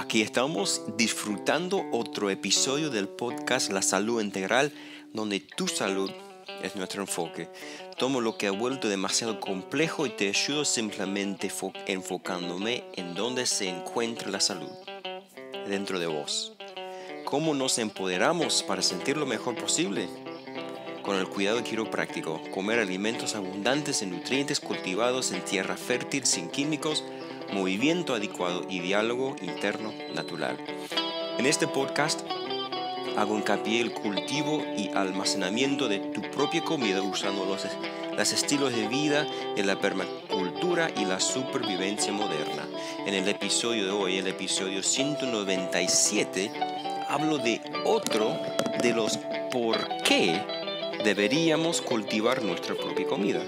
Aquí estamos disfrutando otro episodio del podcast La Salud Integral, donde tu salud es nuestro enfoque. Tomo lo que ha vuelto demasiado complejo y te ayudo simplemente enfocándome en dónde se encuentra la salud, dentro de vos. ¿Cómo nos empoderamos para sentir lo mejor posible? Con el cuidado práctico comer alimentos abundantes en nutrientes cultivados en tierra fértil sin químicos, movimiento adecuado y diálogo interno natural. En este podcast hago hincapié el cultivo y almacenamiento de tu propia comida usando los, los estilos de vida de la permacultura y la supervivencia moderna. En el episodio de hoy, el episodio 197, hablo de otro de los por qué deberíamos cultivar nuestra propia comida.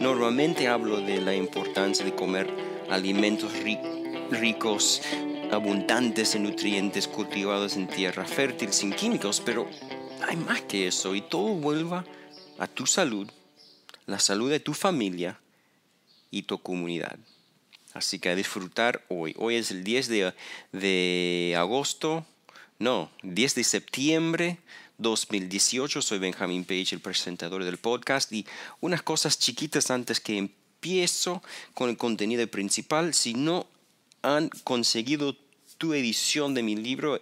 Normalmente hablo de la importancia de comer alimentos ricos, abundantes en nutrientes cultivados en tierra fértil sin químicos, pero hay más que eso y todo vuelva a tu salud, la salud de tu familia y tu comunidad. Así que a disfrutar hoy. Hoy es el 10 de, agosto, no, 10 de septiembre 2018. Soy Benjamin Page, el presentador del podcast. Y unas cosas chiquitas antes que em-, empiezo con el contenido principal. Si no han conseguido tu edición de mi libro,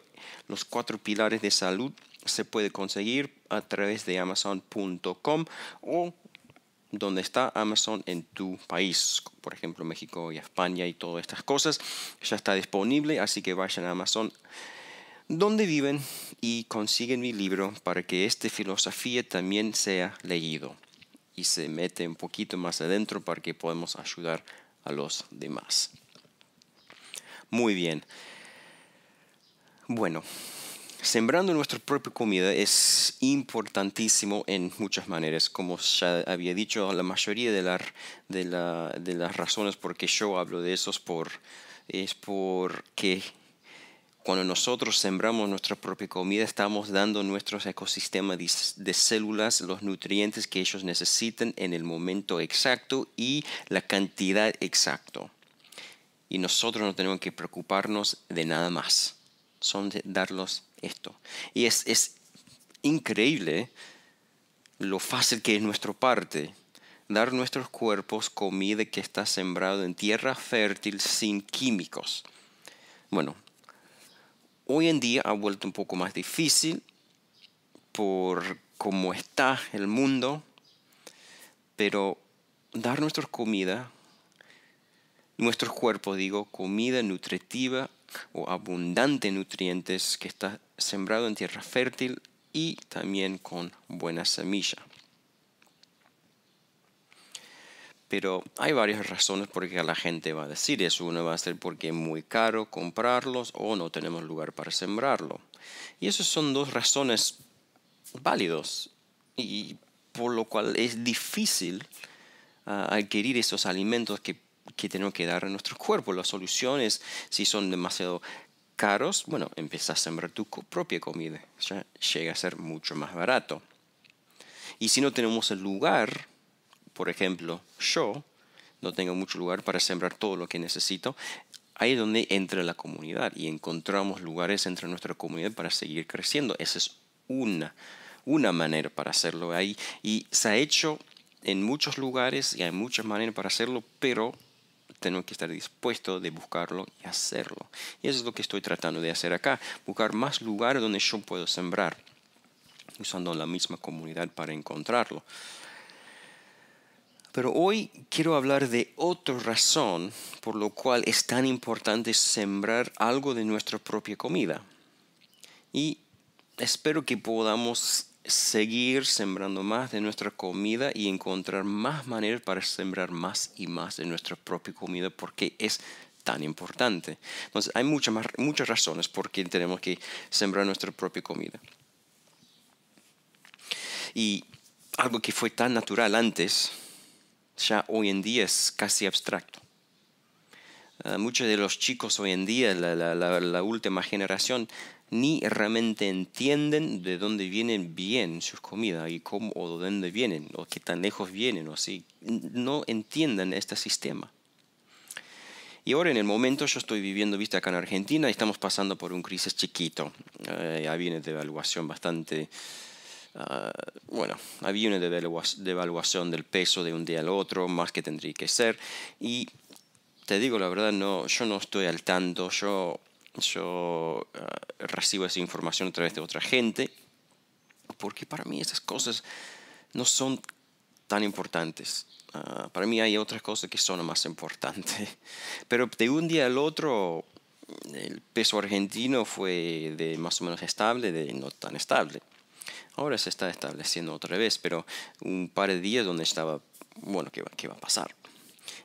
Los cuatro pilares de salud, se puede conseguir a través de amazon.com o donde está Amazon en tu país, por ejemplo México y España y todas estas cosas, ya está disponible, así que vayan a Amazon donde viven y consiguen mi libro para que esta filosofía también sea leído y se mete un poquito más adentro para que podamos ayudar a los demás. Muy bien. Bueno, sembrando nuestra propia comida es importantísimo en muchas maneras. Como ya había dicho, la mayoría de, de, las razones por que yo hablo de eso es, por, es porque cuando nosotros sembramos nuestra propia comida, estamos dando a nuestros ecosistemas de células los nutrientes que ellos necesitan en el momento exacto y la cantidad exacta. Y nosotros no tenemos que preocuparnos de nada más. Son de darlos esto. Y es, es increíble lo fácil que es nuestra parte dar nuestros cuerpos comida que está sembrada en tierra fértil sin químicos. Bueno, hoy en día ha vuelto un poco más difícil por cómo está el mundo, pero dar nuestra comida, nuestros cuerpos, digo, comida nutritiva o abundante nutrientes que está sembrado en tierra fértil y también con buena semilla. pero hay varias razones por que la gente va a decir eso. Uno va a ser porque es muy caro comprarlos o no tenemos lugar para sembrarlo. Y esas son dos razones válidos y por lo cual es difícil ah, adquirir esos alimentos que, que tenemos que dar a nuestro cuerpo. La solución es, si son demasiado caros, bueno, empieza a sembrar tu propia comida. Ya llega a ser mucho más barato. Y si no tenemos el lugar por ejemplo, yo no tengo mucho lugar para sembrar todo lo que necesito. Ahí es donde entra la comunidad y encontramos lugares entre nuestra comunidad para seguir creciendo. Esa es una, una manera para hacerlo ahí. Y se ha hecho en muchos lugares y hay muchas maneras para hacerlo, pero tenemos que estar dispuestos de buscarlo y hacerlo. Y eso es lo que estoy tratando de hacer acá, buscar más lugares donde yo puedo sembrar, usando la misma comunidad para encontrarlo. Pero hoy quiero hablar de otra razón por lo cual es tan importante sembrar algo de nuestra propia comida. Y espero que podamos seguir sembrando más de nuestra comida y encontrar más maneras para sembrar más y más de nuestra propia comida porque es tan importante. Entonces hay muchas, muchas razones por qué tenemos que sembrar nuestra propia comida. Y algo que fue tan natural antes, ya hoy en día es casi abstracto. Eh, muchos de los chicos hoy en día, la, la, última generación, ni realmente entienden de dónde vienen bien sus comidas y cómo o de dónde vienen o qué tan lejos vienen o así. No entienden este sistema. Y ahora en el momento yo estoy viviendo, viste, acá en Argentina y estamos pasando por un crisis chiquito. ya eh, viene de evaluación bastante Ah, bueno, había una devaluación del peso de un día al otro, más que tendría que ser. Y te digo la verdad, no, yo no estoy al tanto, yo, yo ah, recibo esa información a través de otra gente, porque para mí esas cosas no son tan importantes. Ah, para mí hay otras cosas que son más importantes. Pero de un día al otro, el peso argentino fue de más o menos estable, de no tan estable. Ahora se está estableciendo otra vez, pero un par de días donde estaba, bueno, ¿qué va, a pasar?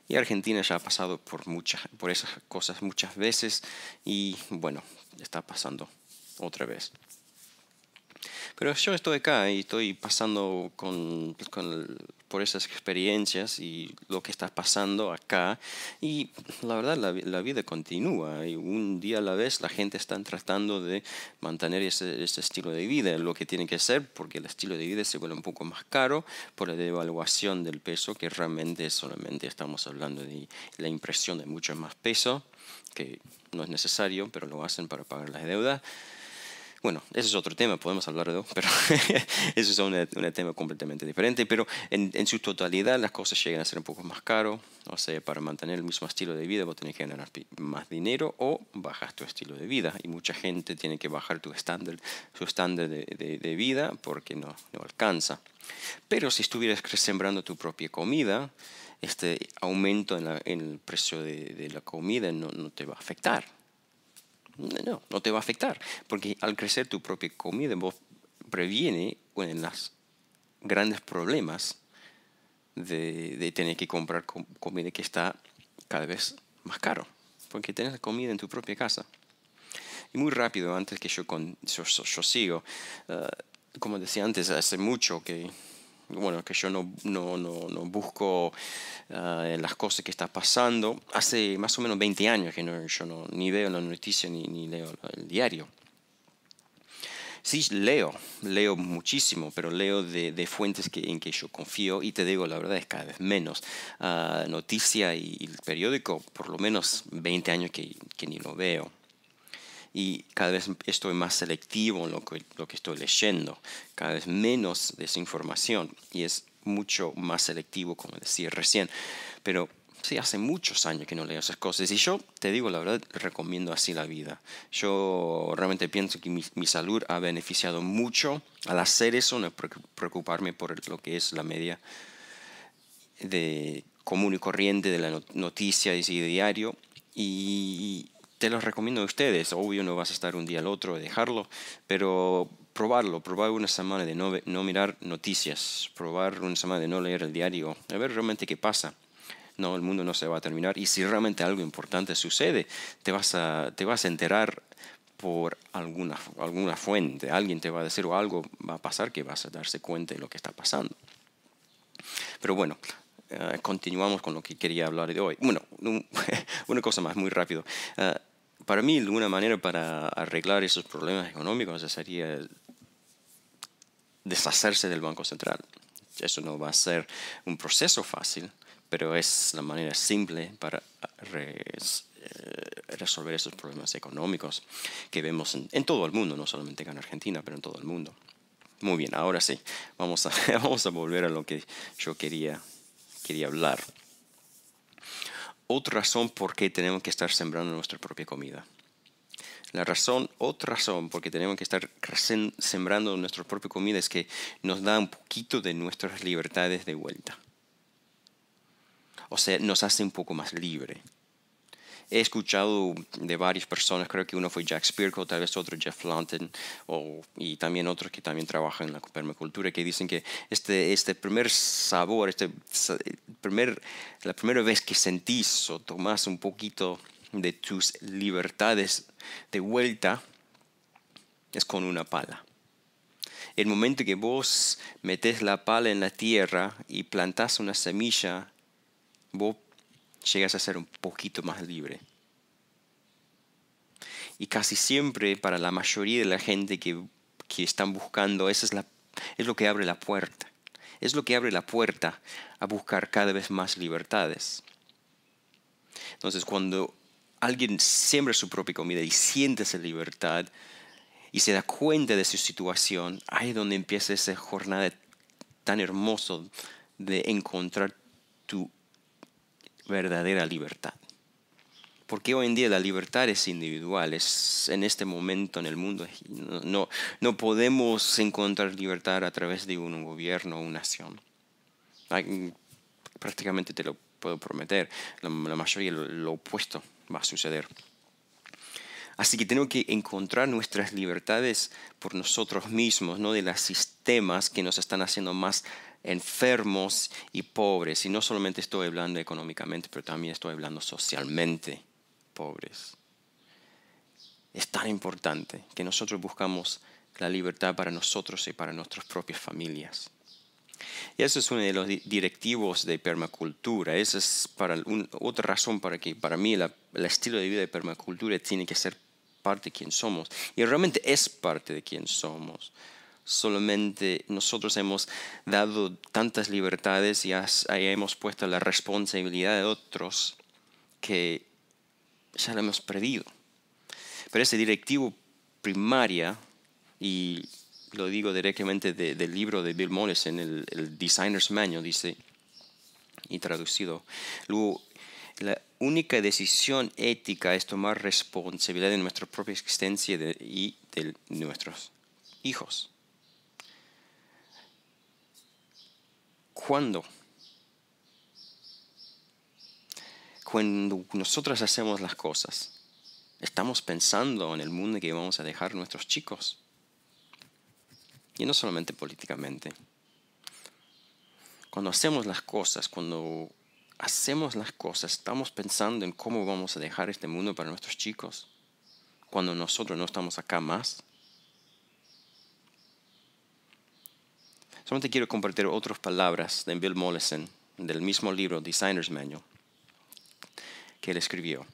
Y Argentina ya ha pasado por, muchas, por esas cosas muchas veces y bueno, está pasando otra vez. Pero yo estoy acá y estoy pasando pues, por esas experiencias y lo que está pasando acá. Y la verdad, la, vida continúa. Y un día a la vez la gente está tratando de mantener ese, ese, estilo de vida, lo que tiene que ser, porque el estilo de vida se vuelve un poco más caro por la devaluación del peso, que realmente solamente estamos hablando de la impresión de mucho más peso, que no es necesario, pero lo hacen para pagar las deudas. Bueno, ese es otro tema, podemos hablar de dos, pero eso es un, un, tema completamente diferente. Pero en, en, su totalidad las cosas llegan a ser un poco más caras. O sea, para mantener el mismo estilo de vida vos tenés que ganar más dinero o bajas tu estilo de vida. Y mucha gente tiene que bajar tu estándar, su estándar de, de, vida porque no, no alcanza. Pero si estuvieras sembrando tu propia comida, este aumento en, en el precio de, de la comida no, no, te va a afectar. No, no te va a afectar, porque al crecer tu propia comida vos previene los grandes problemas de, tener que comprar comida que está cada vez más caro, porque tienes comida en tu propia casa. Y muy rápido, antes que yo, con, yo, sigo, eh, como decía antes, hace mucho que bueno, que yo no, busco eh, las cosas que están pasando. Hace más o menos 20 años que yo ni veo la noticia ni, leo el diario. Sí, leo, leo muchísimo, pero leo de, fuentes que, en que yo confío y te digo la verdad es cada vez menos. Ah, noticia y, periódico, por lo menos 20 años que ni lo veo y cada vez estoy más selectivo en lo que, lo que estoy leyendo, cada vez menos desinformación y es mucho más selectivo, como decía recién. Pero sí, hace muchos años que no leo esas cosas y yo, te digo la verdad, recomiendo así la vida. Yo realmente pienso que mi, mi salud ha beneficiado mucho al hacer eso, no preocuparme por lo que es la media de común y corriente de la noticia y diario y te los recomiendo a ustedes. Obvio no vas a estar un día al otro y dejarlo, pero probarlo, probar una semana de no, no mirar noticias, probar una semana de no leer el diario, a ver realmente qué pasa no, el mundo no se va a terminar. Y si realmente algo importante sucede, te vas a, te vas a enterar por alguna, alguna fuente. Alguien te va a decir o algo va a pasar que vas a darse cuenta de lo que está pasando. Pero bueno, eh, continuamos con lo que quería hablar de hoy. Bueno, una cosa más, muy rápido. Ah, para mí, una manera para arreglar esos problemas económicos sería deshacerse del Banco Central. Eso no va a ser un proceso fácil, pero es la manera simple para eh, resolver esos problemas económicos que vemos en, todo el mundo, no solamente en Argentina, pero en todo el mundo. Muy bien, ahora sí, vamos a, vamos a volver a lo que yo quería, quería hablar otra razón por qué tenemos que estar sembrando nuestra propia comida. La razón, otra razón por qué tenemos que estar sembrando nuestra propia comida es que nos da un poquito de nuestras libertades de vuelta. O sea, nos hace un poco más libre he escuchado de varias personas, creo que uno fue Jack Spierko, tal vez otro Jeff o y también otros que también trabajan en la permacultura, que dicen que este, este primer sabor, este primer, la primera vez que sentís o tomás un poquito de tus libertades de vuelta, es con una pala el momento que vos metes la pala en la tierra y plantás una semilla, vos llegas a ser un poquito más libre. Y casi siempre para la mayoría de la gente que, que están buscando, eso es, la, es lo que abre la puerta. Es lo que abre la puerta a buscar cada vez más libertades. Entonces cuando alguien siembra su propia comida y siente esa libertad y se da cuenta de su situación, ahí es donde empieza esa jornada tan hermosa de encontrar verdadera libertad. Porque hoy en día la libertad es individual, es en este momento en el mundo. No, no podemos encontrar libertad a través de un gobierno o una nación. Prácticamente te lo puedo prometer, la, mayoría lo opuesto va a suceder. Así que tenemos que encontrar nuestras libertades por nosotros mismos, no de los sistemas que nos están haciendo más enfermos y pobres. Y no solamente estoy hablando económicamente, pero también estoy hablando socialmente pobres. Es tan importante que nosotros buscamos la libertad para nosotros y para nuestras propias familias. Y eso es uno de los directivos de permacultura. Esa es para otra razón para que para mí el estilo de vida de permacultura tiene que ser parte de quien somos. Y realmente es parte de quien somos solamente nosotros hemos dado tantas libertades y hemos puesto la responsabilidad de otros que ya la hemos perdido. Pero ese directivo primaria, y lo digo directamente del libro de Bill Mollison, el, el Designer's Manual, dice, y traducido, la única decisión ética es tomar responsabilidad de nuestra propia existencia y de nuestros hijos. ¿Cuándo? Cuando nosotros hacemos las cosas, estamos pensando en el mundo que vamos a dejar nuestros chicos. Y no solamente políticamente. Cuando hacemos las cosas, cuando hacemos las cosas, estamos pensando en cómo vamos a dejar este mundo para nuestros chicos. Cuando nosotros no estamos acá más, Solamente quiero compartir otras palabras de Bill Mollison, del mismo libro, Designer's Manual, que él escribió.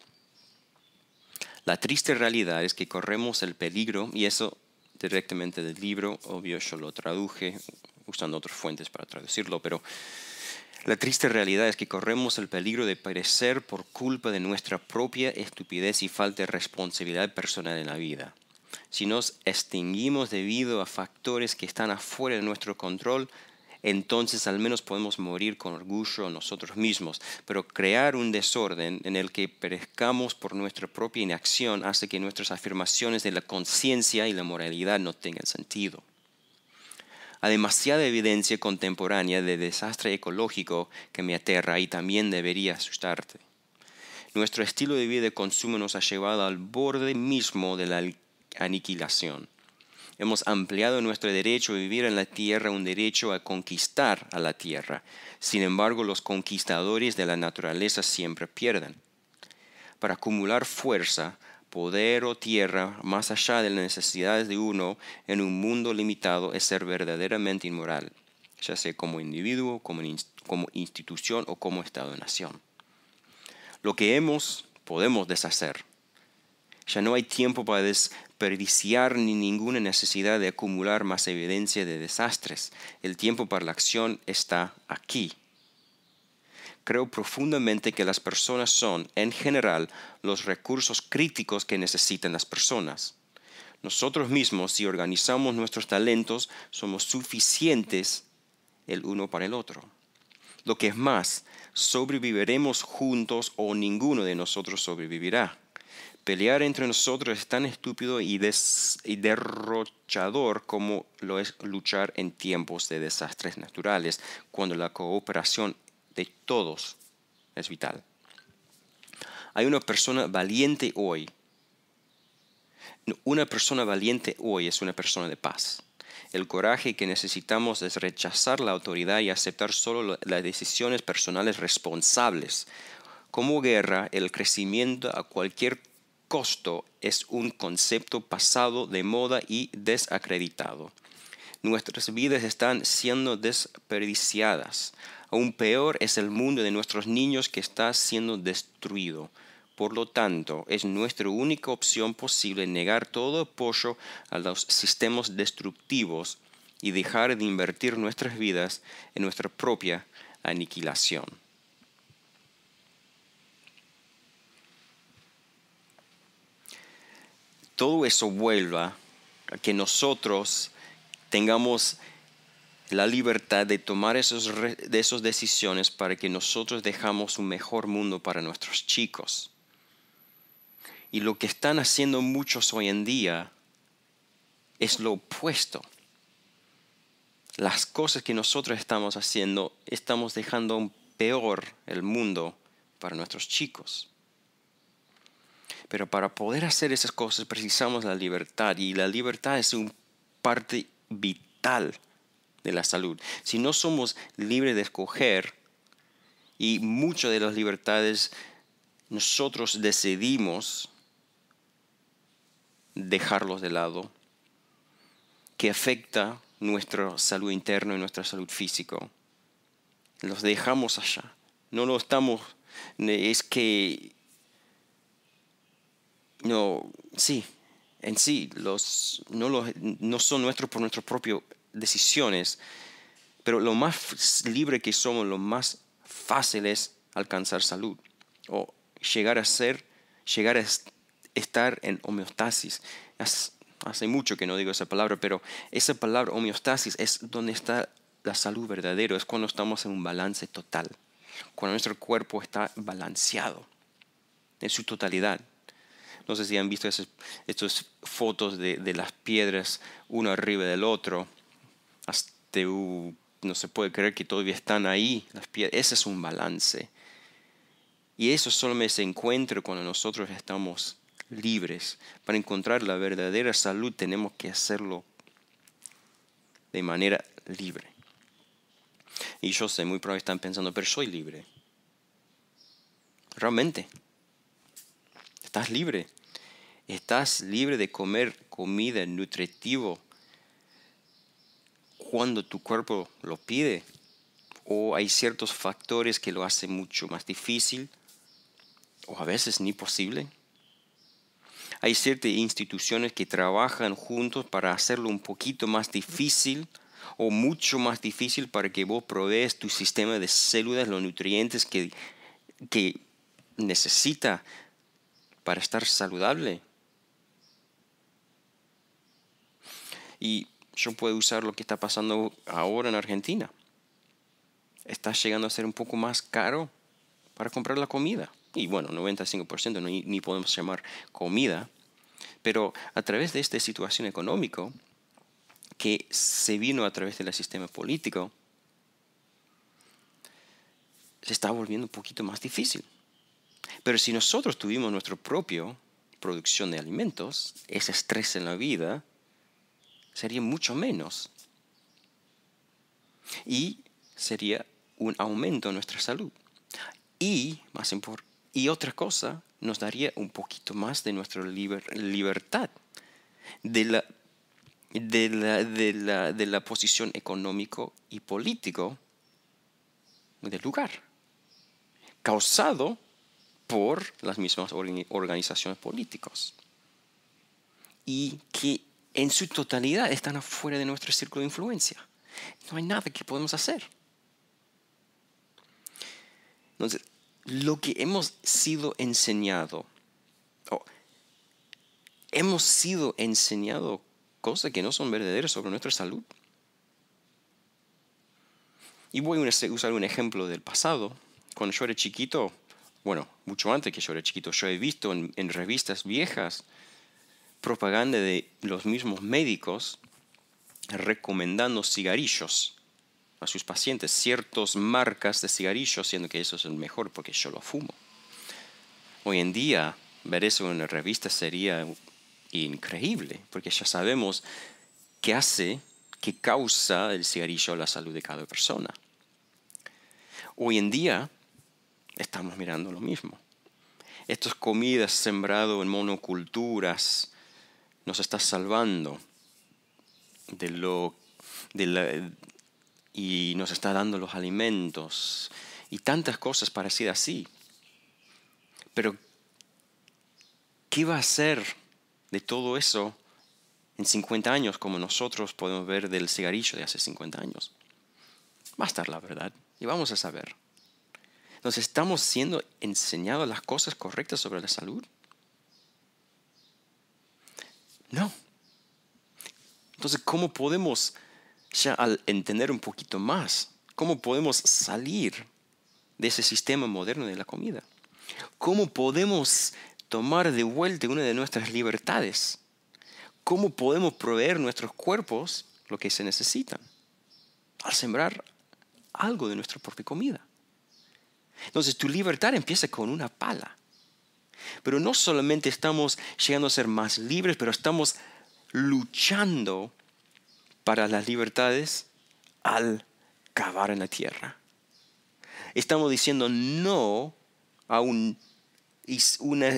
La triste realidad es que corremos el peligro, y eso directamente del libro, obvio yo lo traduje usando otras fuentes para traducirlo, pero la triste realidad es que corremos el peligro de perecer por culpa de nuestra propia estupidez y falta de responsabilidad personal en la vida si nos extinguimos debido a factores que están afuera de nuestro control, entonces al menos podemos morir con orgullo nosotros mismos. Pero crear un desorden en el que perezcamos por nuestra propia inacción hace que nuestras afirmaciones de la conciencia y la moralidad no tengan sentido. Hay demasiada evidencia contemporánea de desastre ecológico que me aterra y también debería asustarte. Nuestro estilo de vida de consumo nos ha llevado al borde mismo de la aniquilación. Hemos ampliado nuestro derecho a vivir en la tierra, un derecho a conquistar a la tierra. Sin embargo, los conquistadores de la naturaleza siempre pierden. Para acumular fuerza, poder o tierra más allá de las necesidades de uno en un mundo limitado es ser verdaderamente inmoral, ya sea como individuo, como, institución o como Estado-nación. Lo que hemos podemos deshacer. Ya no hay tiempo para des desperdiciar ni ninguna necesidad de acumular más evidencia de desastres. El tiempo para la acción está aquí. Creo profundamente que las personas son, en general, los recursos críticos que necesitan las personas. Nosotros mismos, si organizamos nuestros talentos, somos suficientes el uno para el otro. Lo que es más, sobreviviremos juntos o ninguno de nosotros sobrevivirá pelear entre nosotros es tan estúpido y, derrochador como lo es luchar en tiempos de desastres naturales, cuando la cooperación de todos es vital. Hay una persona valiente hoy. Una persona valiente hoy es una persona de paz. El coraje que necesitamos es rechazar la autoridad y aceptar solo las decisiones personales responsables. Como guerra, el crecimiento a cualquier costo es un concepto pasado de moda y desacreditado. Nuestras vidas están siendo desperdiciadas. Aún peor es el mundo de nuestros niños que está siendo destruido. Por lo tanto, es nuestra única opción posible negar todo apoyo a los sistemas destructivos y dejar de invertir nuestras vidas en nuestra propia aniquilación. todo eso vuelva a que nosotros tengamos la libertad de tomar de esas decisiones para que nosotros dejamos un mejor mundo para nuestros chicos. Y lo que están haciendo muchos hoy en día es lo opuesto. Las cosas que nosotros estamos haciendo, estamos dejando peor el mundo para nuestros chicos. Pero para poder hacer esas cosas precisamos la libertad y la libertad es una parte vital de la salud. Si no somos libres de escoger y muchas de las libertades nosotros decidimos dejarlos de lado, que afecta nuestra salud interna y nuestra salud física. Los dejamos allá. No lo estamos, es que no, sí, en sí, los, no, no son nuestros por nuestras propias decisiones, pero lo más libre que somos, lo más fácil es alcanzar salud o llegar a ser, llegar a estar en homeostasis. Hace mucho que no digo esa palabra, pero esa palabra homeostasis es donde está la salud verdadera, es cuando estamos en un balance total, cuando nuestro cuerpo está balanceado en su totalidad. No sé si han visto estas fotos de, las piedras uno arriba del otro. Hasta, no se puede creer que todavía están ahí las piedras. Ese es un balance. Y eso solo se encuentra cuando nosotros estamos libres. Para encontrar la verdadera salud tenemos que hacerlo de manera libre. Y yo sé, muy probablemente están pensando, pero soy libre. Realmente. Estás libre. Estás libre de comer comida nutritiva cuando tu cuerpo lo pide. O hay ciertos factores que lo hacen mucho más difícil o a veces ni posible. Hay ciertas instituciones que trabajan juntos para hacerlo un poquito más difícil o mucho más difícil para que vos provees tu sistema de células los nutrientes que, que necesita para estar saludable. Y yo puedo usar lo que está pasando ahora en Argentina. Está llegando a ser un poco más caro para comprar la comida. Y bueno, 95% ni, podemos llamar comida. Pero a través de esta situación económica que se vino a través del sistema político, se está volviendo un poquito más difícil. Pero si nosotros tuvimos nuestra propia producción de alimentos, ese estrés en la vida sería mucho menos. Y sería un aumento en nuestra salud. Y, más y otra cosa, nos daría un poquito más de nuestra libertad, de la, de la, posición económico y político del lugar, causado por las mismas organizaciones políticas. Y que en su totalidad están afuera de nuestro círculo de influencia. No hay nada que podemos hacer. Entonces, lo que hemos sido enseñado, hemos sido enseñado cosas que no son verdaderas sobre nuestra salud. Y voy a usar un ejemplo del pasado. Cuando yo era chiquito, bueno, mucho antes que yo era chiquito, yo he visto en revistas viejas propaganda de los mismos médicos recomendando cigarrillos a sus pacientes, ciertas marcas de cigarrillos, siendo que eso es el mejor porque yo lo fumo. Hoy en día ver eso en la revista sería increíble, porque ya sabemos qué hace, qué causa el cigarrillo a la salud de cada persona. Hoy en día estamos mirando lo mismo. Estas comidas sembradas en monoculturas, nos está salvando de lo y nos está dando los alimentos y tantas cosas parecidas así. Pero ¿qué va a ser de todo eso en 50 años como nosotros podemos ver del cigarrillo de hace 50 años? Va a estar la verdad y vamos a saber. ¿Nos ¿estamos siendo enseñados las cosas correctas sobre la salud? No. Entonces, ¿cómo podemos, ya al entender un poquito más, cómo podemos salir de ese sistema moderno de la comida? ¿Cómo podemos tomar de vuelta una de nuestras libertades? ¿Cómo podemos proveer nuestros cuerpos lo que se necesitan? Al sembrar algo de nuestra propia comida. Entonces tu libertad empieza con una pala. Pero no solamente estamos llegando a ser más libres, pero estamos luchando para las libertades al cavar en la tierra. Estamos diciendo no a un,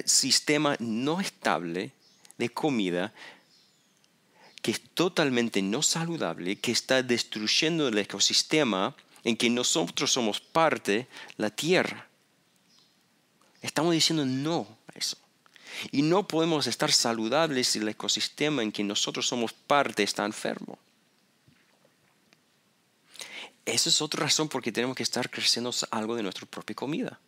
sistema no estable de comida que es totalmente no saludable, que está destruyendo el ecosistema en que nosotros somos parte, la tierra. Estamos diciendo no a eso. Y no podemos estar saludables si el ecosistema en que nosotros somos parte está enfermo. Esa es otra razón por qué tenemos que estar creciendo algo de nuestra propia comida,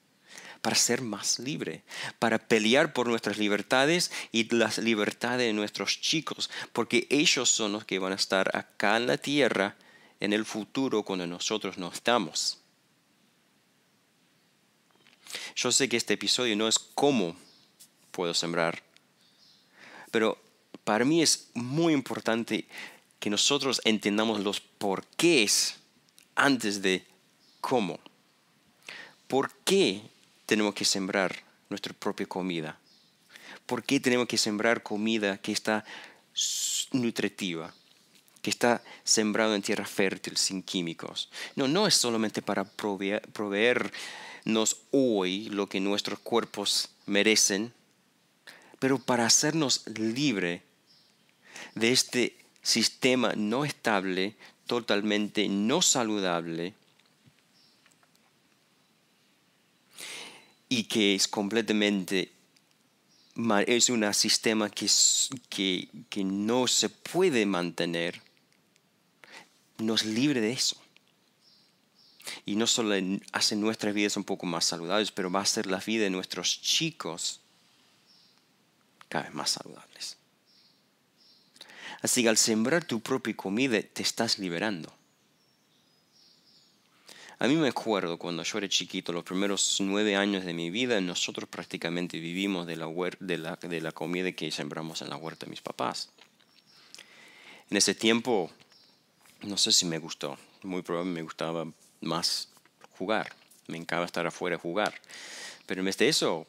para ser más libre, para pelear por nuestras libertades y las libertades de nuestros chicos, porque ellos son los que van a estar acá en la tierra en el futuro cuando nosotros no estamos. Yo sé que este episodio no es cómo puedo sembrar, pero para mí es muy importante que nosotros entendamos los porqués antes de cómo. ¿Por qué tenemos que sembrar nuestra propia comida? ¿Por qué tenemos que sembrar comida que está nutritiva? que está sembrada en tierra fértil, sin químicos. No, no es solamente para proveer nos hoy lo que nuestros cuerpos merecen, pero para hacernos libre de este sistema no estable, totalmente no saludable, y que es completamente es un sistema que, que no se puede mantener, nos libre de eso. Y no solo hace nuestras vidas un poco más saludables, pero va a hacer las vidas de nuestros chicos cada vez más saludables. Así que al sembrar tu propia comida te estás liberando. A mí me acuerdo cuando yo era chiquito, los primeros nueve años de mi vida, nosotros prácticamente vivimos de la, de de la comida que sembramos en la huerta de mis papás. En ese tiempo, no sé si me gustó, muy probablemente me gustaba más jugar. Me encaba estar afuera jugar. Pero en vez de eso,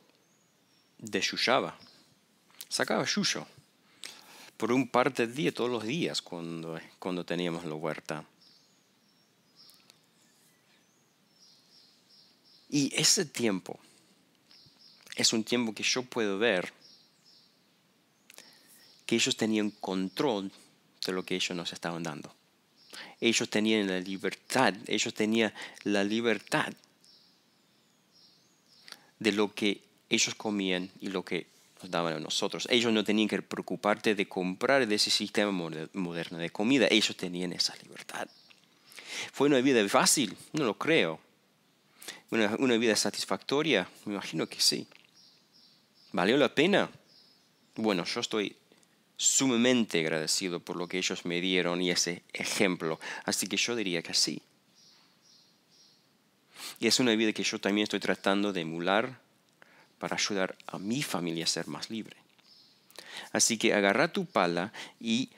desyuyaba. Sacaba yuyo por un par de días, todos los días, cuando, cuando teníamos la huerta. Y ese tiempo es un tiempo que yo puedo ver que ellos tenían control de lo que ellos nos estaban dando. Ellos tenían la libertad, ellos tenían la libertad de lo que ellos comían y lo que nos daban a nosotros. Ellos no tenían que preocuparse de comprar de ese sistema moderno de comida, ellos tenían esa libertad. ¿Fue una vida fácil? No lo creo. ¿Una, una vida satisfactoria? Me imagino que sí. ¿Valió la pena? Bueno, yo estoy sumamente agradecido por lo que ellos me dieron y ese ejemplo. Así que yo diría que sí. Y es una vida que yo también estoy tratando de emular para ayudar a mi familia a ser más libre. Así que agarra tu pala y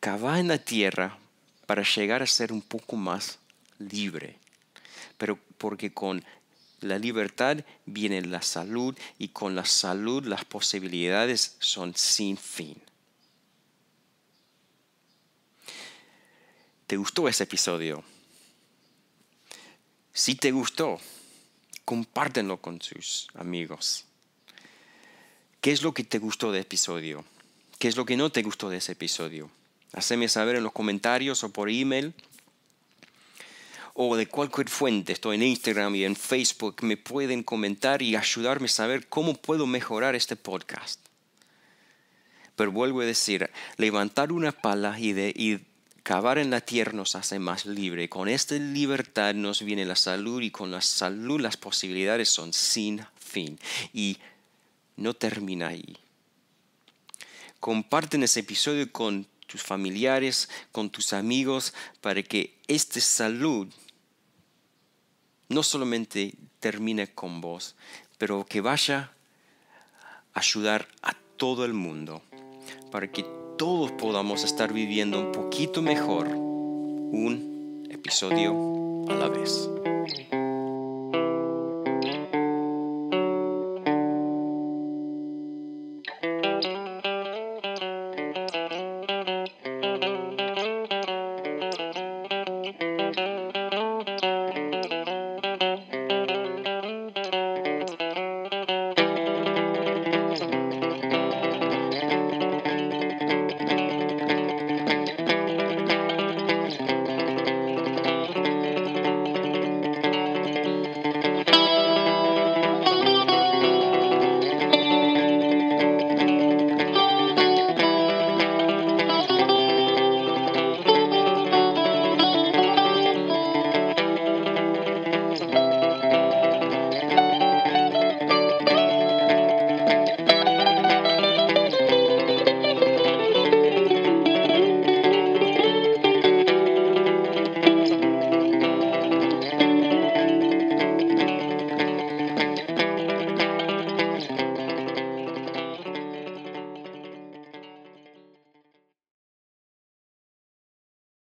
cava en la tierra para llegar a ser un poco más libre. Pero porque con la libertad viene la salud y con la salud las posibilidades son sin fin. ¿Te gustó ese episodio? Si te gustó, compártelo con sus amigos. ¿Qué es lo que te gustó del episodio? ¿Qué es lo que no te gustó de ese episodio? Haceme saber en los comentarios o por email o de cualquier fuente, estoy en Instagram y en Facebook, me pueden comentar y ayudarme a saber cómo puedo mejorar este podcast. Pero vuelvo a decir, levantar una pala y, de, cavar en la tierra nos hace más libre. Con esta libertad nos viene la salud y con la salud las posibilidades son sin fin. Y no termina ahí. Comparten ese episodio con tus familiares, con tus amigos, para que esta salud no solamente termine con vos, pero que vaya a ayudar a todo el mundo para que todos podamos estar viviendo un poquito mejor, un episodio a la vez.